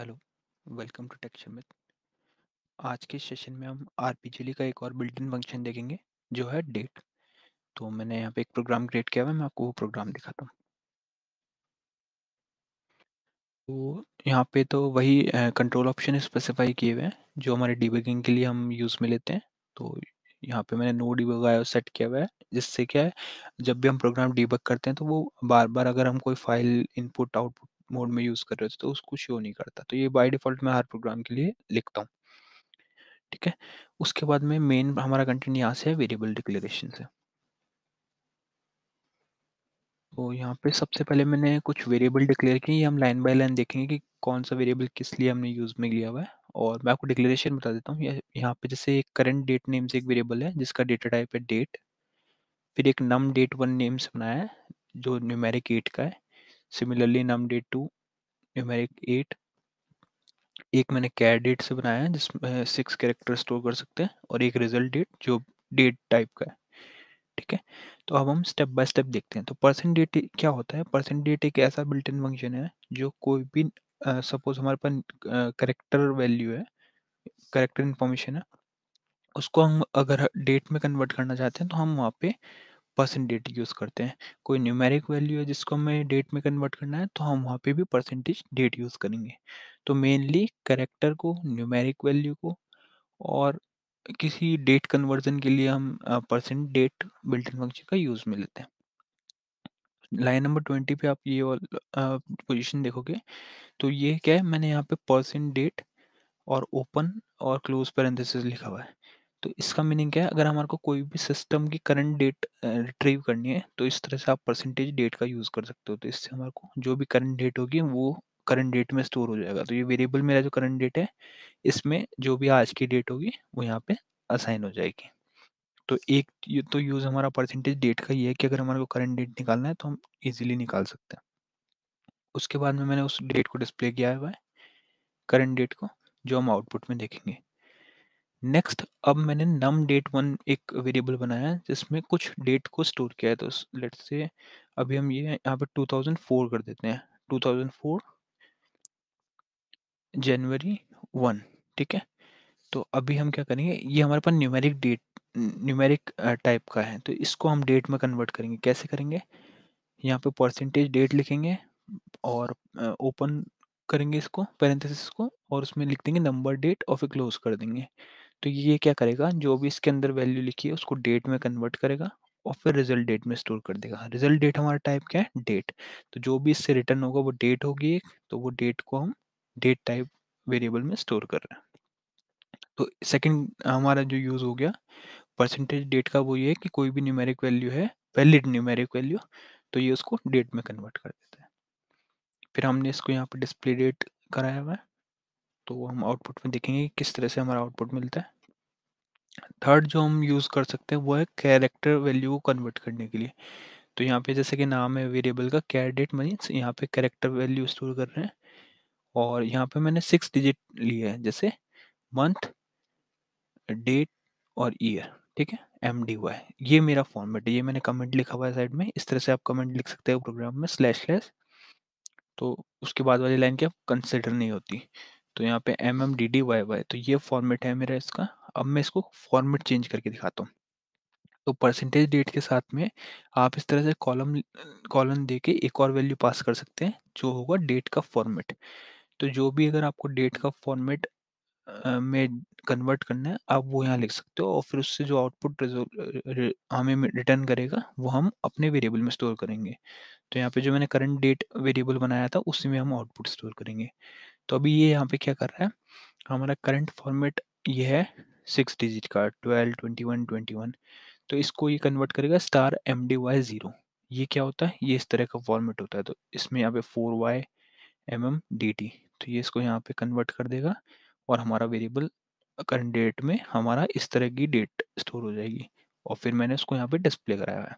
hello welcome to टेक्शन शमित आज के सेशन में हम आर का एक और बिल्ट इन फंक्शन देखेंगे जो है डेट तो मैंने यहाँ पे एक प्रोग्राम क्रिएट किया हुआ है मैं आपको वो प्रोग्राम दिखाता हूँ तो यहाँ पे तो वही कंट्रोल ऑप्शन स्पेसिफाई किए हुए हैं जो हमारे डिबगिंग के लिए हम यूज़ में लेते हैं तो यहाँ पे मैंने नो डिबग आयो सेट किया हुआ है जिससे क्या है जब भी हम प्रोग्राम डिबग करते हैं तो वो बार बार अगर हम कोई फाइल इनपुट आउटपुट मोड में यूज़ कर रहे हो तो उसको शो नहीं करता तो ये बाय डिफ़ॉल्ट मैं हर प्रोग्राम के लिए लिखता हूँ ठीक है उसके बाद में मेन हमारा कंटेंट यहाँ से है वेरिएबल डिक्लेरेशन से तो यहाँ पे सबसे पहले मैंने कुछ वेरिएबल डिक्लेयर किए हम लाइन बाय लाइन देखेंगे कि कौन सा वेरिएबल किस लिए हमने यूज़ में लिया हुआ है और मैं आपको डिक्लेरेशन बता देता हूँ यहाँ पे जैसे एक करंट डेट नेम से एक वेरिएबल है जिसका डेटा टाइप है डेट फिर एक नम डेट वन नेम से बनाया है जो न्यूमेरिक एट का है similarly num date two numeric eight एक मैंने कैर डेट से बनाया है जिसमें सिक्स कैरेक्टर स्टोर कर सकते हैं और एक रिजल्ट डेट जो डेट टाइप का है ठीक है तो अब हम स्टेप बाय स्टेप देखते हैं तो परसेंट डेट क्या होता है परसेंट डेट एक ऐसा बिल्ट इन फंक्शन है जो कोई भी सपोज हमारे पास करेक्टर वैल्यू है करेक्टर इन्फॉर्मेशन है उसको हम अगर डेट में कन्वर्ट करना चाहते हैं तो हम वहाँ पे परसेंटेज यूज़ करते हैं कोई न्यूमेरिक वैल्यू है जिसको हमें डेट में कन्वर्ट करना है तो हम वहाँ पे भी परसेंटेज डेट यूज़ करेंगे तो मेनली करेक्टर को न्यूमेरिक वैल्यू को और किसी डेट कन्वर्जन के लिए हम परसेंट डेट बिल्ट फंक्शन का यूज़ में लेते हैं लाइन नंबर ट्वेंटी पे आप ये पोजीशन देखोगे तो ये क्या है मैंने यहाँ पे परसेंट डेट और ओपन और क्लोज पैरेंथेसिस लिखा हुआ है तो इसका मीनिंग क्या है अगर हमारे को कोई भी सिस्टम की करंट डेट रिट्रीव करनी है तो इस तरह से आप परसेंटेज डेट का यूज़ कर सकते हो तो इससे हमारे को जो भी करंट डेट होगी वो करंट डेट में स्टोर हो जाएगा तो ये वेरिएबल मेरा जो करंट डेट है इसमें जो भी आज की डेट होगी वो यहाँ पे असाइन हो जाएगी तो एक तो यूज़ हमारा परसेंटेज डेट का ये है कि अगर हमारे को करंट डेट निकालना है तो हम इजीली निकाल सकते हैं उसके बाद में मैंने उस डेट को डिस्प्ले किया हुआ है करंट डेट को जो हम आउटपुट में देखेंगे नेक्स्ट अब मैंने नम डेट वन एक वेरिएबल बनाया है जिसमें कुछ डेट को स्टोर किया है तो लेट्स से अभी हम ये यहाँ पे 2004 कर देते हैं 2004 जनवरी वन ठीक है तो अभी हम क्या करेंगे ये हमारे पास न्यूमेरिक डेट न्यूमेरिक टाइप का है तो इसको हम डेट में कन्वर्ट करेंगे कैसे करेंगे यहाँ पे परसेंटेज डेट लिखेंगे और ओपन करेंगे इसको पैरेंथेसिस को और उसमें लिख देंगे नंबर डेट और फिर क्लोज कर देंगे तो ये क्या करेगा जो भी इसके अंदर वैल्यू लिखी है उसको डेट में कन्वर्ट करेगा और फिर रिजल्ट डेट में स्टोर कर देगा रिजल्ट डेट हमारा टाइप क्या है डेट तो जो भी इससे रिटर्न होगा वो डेट होगी एक तो वो डेट को हम डेट टाइप वेरिएबल में स्टोर कर रहे हैं तो सेकंड हमारा जो यूज़ हो गया परसेंटेज डेट का वो ये है कि कोई भी न्यूमेरिक वैल्यू है वैलिड न्यूमेरिक वैल्यू तो ये उसको डेट में कन्वर्ट कर देता है फिर हमने इसको यहाँ पर डिस्प्ले डेट कराया हुआ है तो वो हम आउटपुट में देखेंगे कि किस तरह से हमारा आउटपुट मिलता है थर्ड जो हम यूज़ कर सकते हैं वो है कैरेक्टर वैल्यू को कन्वर्ट करने के लिए तो यहाँ पे जैसे कि नाम है वेरिएबल का डेट मीन्स यहाँ पे कैरेक्टर वैल्यू स्टोर कर रहे हैं और यहाँ पे मैंने सिक्स डिजिट लिए है जैसे मंथ डेट और ईयर ठीक है एम डी वाई ये मेरा फॉर्मेट है ये मैंने कमेंट लिखा हुआ है साइड में इस तरह से आप कमेंट लिख सकते हो प्रोग्राम में स्लैश स्लैश तो उसके बाद वाली लाइन की आप कंसिडर नहीं होती तो यहाँ पे M M D D Y Y तो ये फॉर्मेट है मेरा इसका अब मैं इसको फॉर्मेट चेंज करके दिखाता हूँ तो परसेंटेज डेट के साथ में आप इस तरह से कॉलम कॉलम दे के एक और वैल्यू पास कर सकते हैं जो होगा डेट का फॉर्मेट तो जो भी अगर आपको डेट का फॉर्मेट में कन्वर्ट करना है आप वो यहाँ लिख सकते हो और फिर उससे जो आउटपुट हमें रिटर्न करेगा वो हम अपने वेरिएबल में स्टोर करेंगे तो यहाँ पे जो मैंने करंट डेट वेरिएबल बनाया था उसी में हम आउटपुट स्टोर करेंगे तो अभी ये यहाँ पे क्या कर रहा है हमारा करंट फॉर्मेट ये है सिक्स डिजिट का twelve twenty one twenty one तो इसको ये कन्वर्ट करेगा star M D Y zero ये क्या होता है ये इस तरह का फॉर्मेट होता है तो इसमें यहाँ पे four Y M M D T तो ये इसको यहाँ पे कन्वर्ट कर देगा और हमारा वेरिएबल करंट डेट में हमारा इस तरह की डेट स्टोर हो जाएगी और फिर मैंने उसको यहाँ पे डिस्प्ले कराया है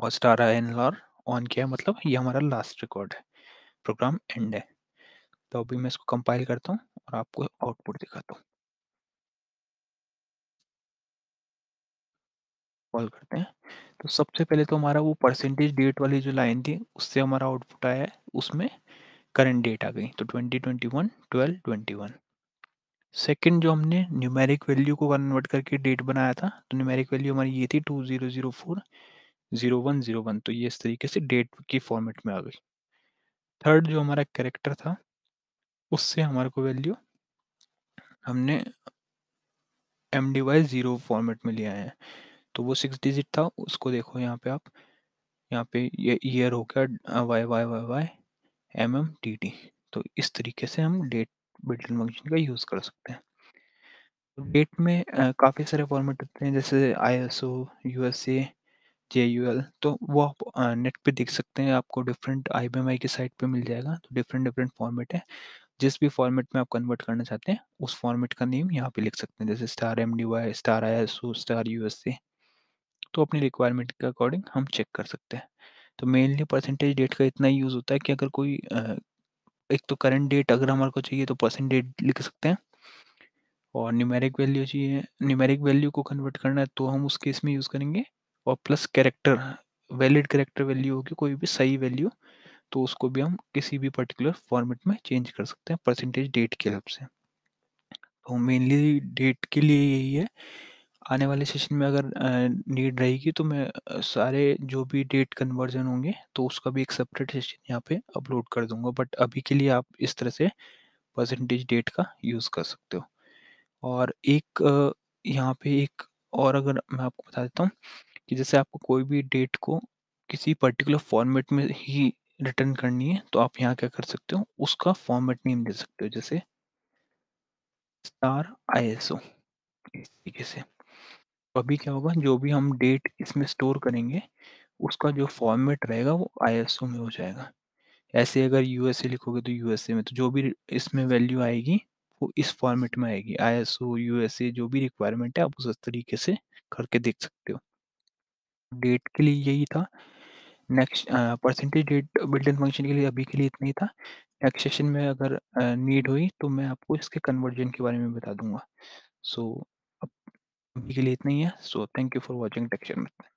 और स्टार एन ऑन किया मतलब ये हमारा लास्ट रिकॉर्ड है प्रोग्राम एंड है तो अभी मैं इसको कंपाइल करता हूँ और आपको आउटपुट दिखाता हूँ कॉल करते हैं तो सबसे पहले तो हमारा वो परसेंटेज डेट वाली जो लाइन थी उससे हमारा आउटपुट आया है उसमें करंट डेट आ गई तो twenty twenty one twelve twenty one second जो हमने न्यूमेरिक वैल्यू को कन्वर्ट करके डेट बनाया था तो न्यूमेरिक वैल्यू हमारी ये थी two zero zero four zero one zero one तो ये इस तरीके से डेट की फॉर्मेट में आ गई थर्ड जो हमारा करेक्टर था उससे हमारे को वैल्यू हमने M D Y zero format में लिया है तो वो सिक्स डिजिट था उसको देखो यहाँ पे आप यहाँ पे ये ईयर हो गया Y Y Y Y M M T T तो इस तरीके से हम डेट बिल्ट इन फंक्शन का यूज़ कर सकते हैं डेट तो में काफ़ी सारे फॉर्मेट होते हैं जैसे I S O U S A J U L तो वो आप नेट पे देख सकते हैं आपको different I B M I की साइट पे मिल जाएगा तो डिफरेंट डिफरेंट फॉर्मेट है जिस भी फॉर्मेट में आप कन्वर्ट करना चाहते हैं उस फॉर्मेट का नेम यहाँ पे लिख सकते हैं जैसे star M D Y star I S O star U S A तो अपनी रिक्वायरमेंट के अकॉर्डिंग हम चेक कर सकते हैं तो मेनली परसेंटेज डेट का इतना यूज़ होता है कि अगर कोई एक तो करंट डेट अगर हमारे को चाहिए तो परसेंट डेट लिख सकते हैं और न्यूमेरिक वैल्यू चाहिए न्यूमेरिक वैल्यू को कन्वर्ट करना है तो हम उस केस में यूज़ करेंगे और plus character valid character value होगी कोई भी सही वैल्यू तो उसको भी हम किसी भी पर्टिकुलर फॉर्मेट में चेंज कर सकते हैं परसेंटेज डेट के हेल्प से तो मेनली डेट के लिए यही है आने वाले सेशन में अगर नीड रहेगी तो मैं सारे जो भी डेट कन्वर्जन होंगे तो उसका भी एक सेपरेट सेशन यहाँ पे अपलोड कर दूंगा बट अभी के लिए आप इस तरह से परसेंटेज डेट का यूज़ कर सकते हो और एक यहाँ पे एक और अगर मैं आपको बता देता हूँ कि जैसे आपको कोई भी डेट को किसी पर्टिकुलर फॉर्मेट में ही रिटर्न करनी है तो आप यहाँ क्या कर सकते हो उसका फॉर्मेट नेम दे सकते हो जैसे स्टार आईएसओ इस तरीके से तो अभी क्या होगा जो भी हम डेट इसमें स्टोर करेंगे उसका जो फॉर्मेट रहेगा वो आईएसओ में हो जाएगा ऐसे अगर यूएसए लिखोगे तो यूएसए में तो जो भी इसमें वैल्यू आएगी वो इस फॉर्मेट में आएगी आईएसओ यूएसए जो भी रिक्वायरमेंट है आप उस तरीके से करके देख सकते हो डेट के लिए यही था next percentage date built in function के लिए अभी के लिए इतना ही था नेक्स्ट सेशन में अगर नीड uh, हुई तो मैं आपको इसके कन्वर्जन के बारे में बता दूंगा सो so, अभी के लिए इतना ही है so thank you for watching टेक्चर मित्र